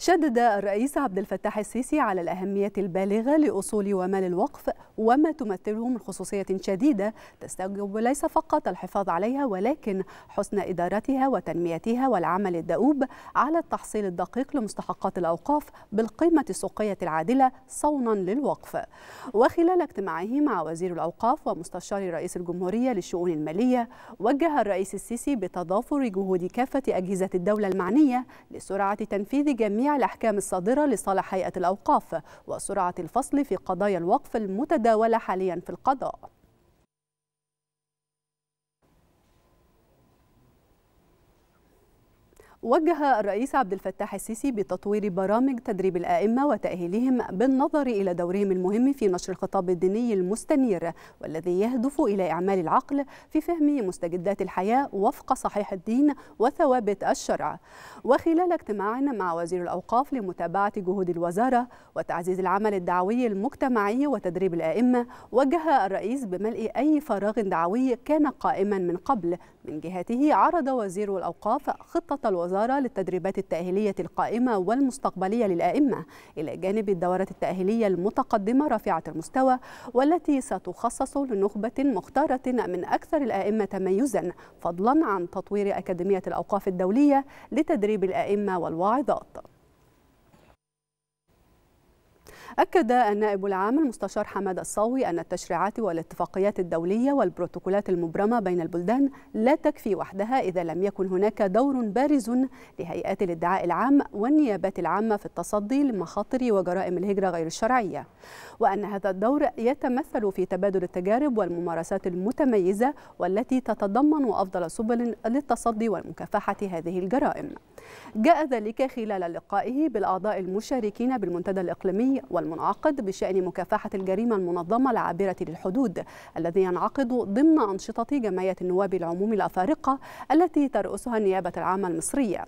شدد الرئيس عبد الفتاح السيسي على الأهمية البالغة لأصول ومال الوقف وما تمثله من خصوصية شديدة تستوجب ليس فقط الحفاظ عليها ولكن حسن إدارتها وتنميتها والعمل الدؤوب على التحصيل الدقيق لمستحقات الأوقاف بالقيمة السوقية العادلة صونا للوقف وخلال اجتماعه مع وزير الأوقاف ومستشار رئيس الجمهورية للشؤون المالية وجه الرئيس السيسي بتضافر جهود كافة أجهزة الدولة المعنية لسرعة تنفيذ جميع الأحكام الصادرة لصالح هيئة الأوقاف وسرعة الفصل في قضايا الوقف المتداولة حاليا في القضاء وجه الرئيس عبد الفتاح السيسي بتطوير برامج تدريب الائمه وتاهيلهم بالنظر الى دورهم المهم في نشر الخطاب الديني المستنير والذي يهدف الى اعمال العقل في فهم مستجدات الحياه وفق صحيح الدين وثوابت الشرع. وخلال اجتماع مع وزير الاوقاف لمتابعه جهود الوزاره وتعزيز العمل الدعوي المجتمعي وتدريب الائمه، وجه الرئيس بملء اي فراغ دعوي كان قائما من قبل. من جهته عرض وزير الاوقاف خطه الوزاره الوزارة للتدريبات التأهيلية القائمة والمستقبلية للآئمة إلى جانب الدورات التأهيلية المتقدمة رفعة المستوى والتي ستخصص لنخبة مختارة من أكثر الآئمة تميزا فضلا عن تطوير أكاديمية الأوقاف الدولية لتدريب الآئمة والواعظات أكد النائب العام المستشار حماد الصاوي أن التشريعات والاتفاقيات الدولية والبروتوكولات المبرمة بين البلدان لا تكفي وحدها إذا لم يكن هناك دور بارز لهيئات الادعاء العام والنيابات العامة في التصدي لمخاطر وجرائم الهجرة غير الشرعية وأن هذا الدور يتمثل في تبادل التجارب والممارسات المتميزة والتي تتضمن أفضل سبل للتصدي والمكافحة هذه الجرائم جاء ذلك خلال لقائه بالأعضاء المشاركين بالمنتدى الإقليمي والمنعقد بشأن مكافحة الجريمة المنظمة العابرة للحدود الذي ينعقد ضمن أنشطة جمعية النواب العموم الأفارقة التي ترأسها النيابة العامة المصرية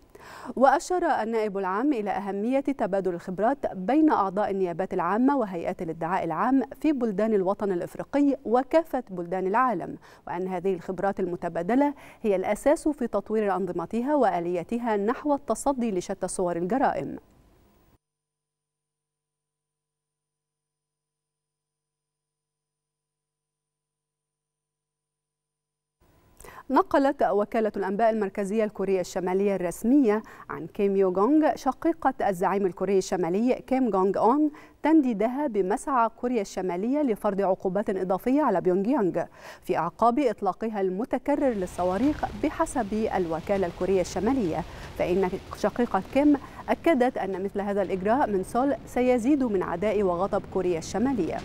وأشار النائب العام إلى أهمية تبادل الخبرات بين أعضاء النيابات العامة وهيئات الادعاء العام في بلدان الوطن الإفريقي وكافة بلدان العالم وأن هذه الخبرات المتبادلة هي الأساس في تطوير أنظمتها وآلياتها نحو التصدي لشتى صور الجرائم نقلت وكالة الأنباء المركزية الكورية الشمالية الرسمية عن كيم يو جونغ شقيقة الزعيم الكوري الشمالي كيم جونغ أون تنديدها بمسعى كوريا الشمالية لفرض عقوبات إضافية على بيونغ يانغ في أعقاب إطلاقها المتكرر للصواريخ بحسب الوكالة الكورية الشمالية فإن شقيقة كيم أكدت أن مثل هذا الإجراء من سول سيزيد من عداء وغضب كوريا الشمالية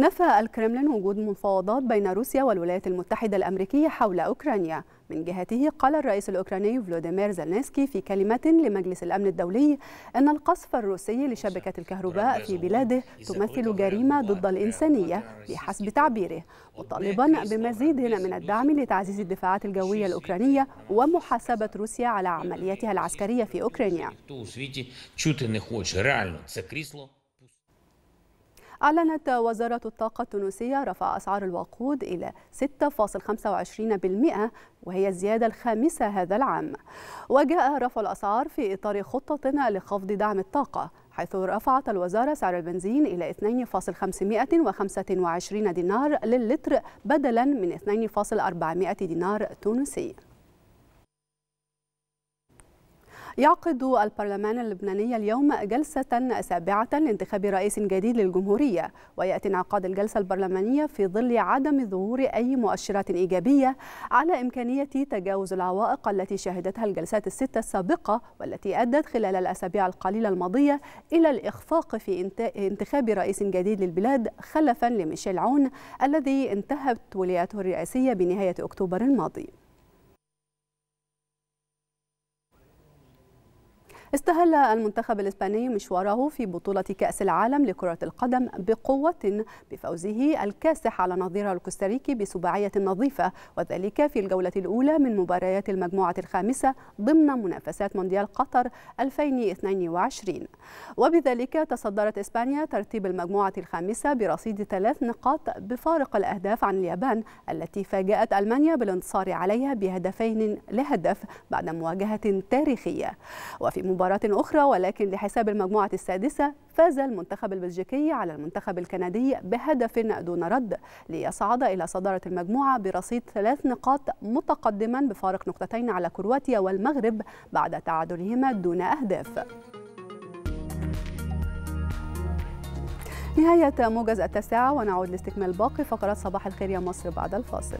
نفى الكرملين وجود مفاوضات بين روسيا والولايات المتحدة الأمريكية حول أوكرانيا من جهته قال الرئيس الأوكراني فلوديمير زلنسكي في كلمة لمجلس الأمن الدولي أن القصف الروسي لشبكة الكهرباء في بلاده تمثل جريمة ضد الإنسانية بحسب تعبيره مطالبا بمزيد من الدعم لتعزيز الدفاعات الجوية الأوكرانية ومحاسبة روسيا على عملياتها العسكرية في أوكرانيا. أعلنت وزارة الطاقة التونسية رفع أسعار الوقود إلى 6.25% وهي الزيادة الخامسة هذا العام وجاء رفع الأسعار في إطار خطة لخفض دعم الطاقة حيث رفعت الوزارة سعر البنزين إلى 2.525 دينار للتر بدلا من 2.400 دينار تونسي يعقد البرلمان اللبناني اليوم جلسة سابعة لانتخاب رئيس جديد للجمهورية ويأتي انعقاد الجلسة البرلمانية في ظل عدم ظهور أي مؤشرات إيجابية على إمكانية تجاوز العوائق التي شهدتها الجلسات الستة السابقة والتي أدت خلال الأسابيع القليلة الماضية إلى الإخفاق في انتخاب رئيس جديد للبلاد خلفا لميشيل عون الذي انتهت ولايته الرئاسية بنهاية أكتوبر الماضي استهل المنتخب الإسباني مشواره في بطولة كأس العالم لكرة القدم بقوة بفوزه الكاسح على نظير الكوستاريكي بسباعية نظيفة وذلك في الجولة الأولى من مباريات المجموعة الخامسة ضمن منافسات مونديال قطر 2022 وبذلك تصدرت إسبانيا ترتيب المجموعة الخامسة برصيد ثلاث نقاط بفارق الأهداف عن اليابان التي فاجأت ألمانيا بالانتصار عليها بهدفين لهدف بعد مواجهة تاريخية وفي مباراة أخرى ولكن لحساب المجموعة السادسة فاز المنتخب البلجيكي على المنتخب الكندي بهدف دون رد ليصعد إلى صدارة المجموعة برصيد ثلاث نقاط متقدما بفارق نقطتين على كرواتيا والمغرب بعد تعادلهما دون أهداف نهاية موجز التاسعة ونعود لاستكمال باقي فقرات صباح الخير يا مصر بعد الفاصل